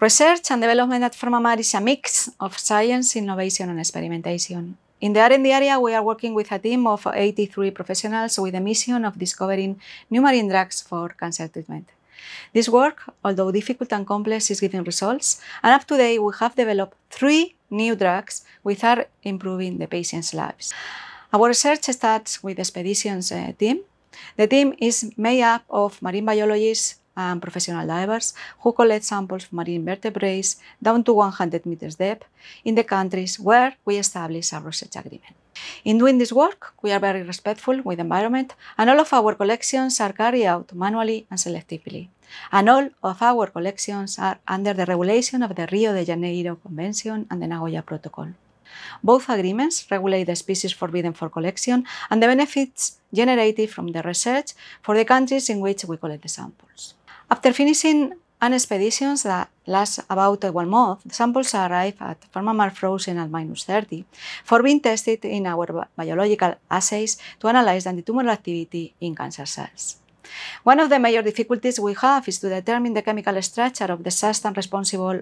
Research and development at Fermamar is a mix of science, innovation and experimentation. In the R&D area, we are working with a team of 83 professionals with the mission of discovering new marine drugs for cancer treatment. This work, although difficult and complex, is giving results, and up to date we have developed three new drugs which are improving the patient's lives. Our research starts with the expeditions uh, team. The team is made up of marine biologists, um, professional divers who collect samples of marine vertebrates down to 100 meters depth in the countries where we establish a research agreement. In doing this work, we are very respectful with the environment and all of our collections are carried out manually and selectively. And all of our collections are under the regulation of the Rio de Janeiro Convention and the Nagoya Protocol. Both agreements regulate the species forbidden for collection and the benefits generated from the research for the countries in which we collect the samples. After finishing an expedition that lasts about one month, the samples arrive at Farmamar frozen at minus 30 for being tested in our biological assays to analyze the antitumoral activity in cancer cells. One of the major difficulties we have is to determine the chemical structure of the substance responsible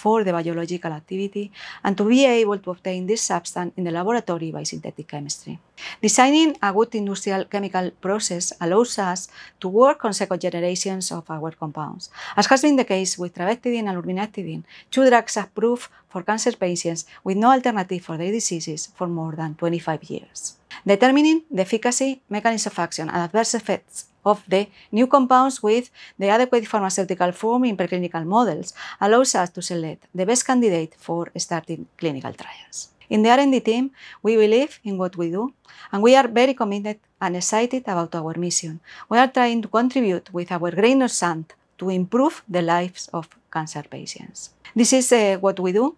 for the biological activity and to be able to obtain this substance in the laboratory by synthetic chemistry. Designing a good industrial chemical process allows us to work on second generations of our compounds, as has been the case with trabectedin and lurbinectedin, two drugs approved for cancer patients with no alternative for their diseases for more than 25 years determining the efficacy, mechanism of action, and adverse effects of the new compounds with the adequate pharmaceutical form in preclinical models allows us to select the best candidate for starting clinical trials. In the R&D team, we believe in what we do, and we are very committed and excited about our mission. We are trying to contribute with our grain of sand to improve the lives of cancer patients. This is uh, what we do.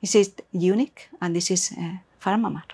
This is unique, and this is uh, PharmaMar.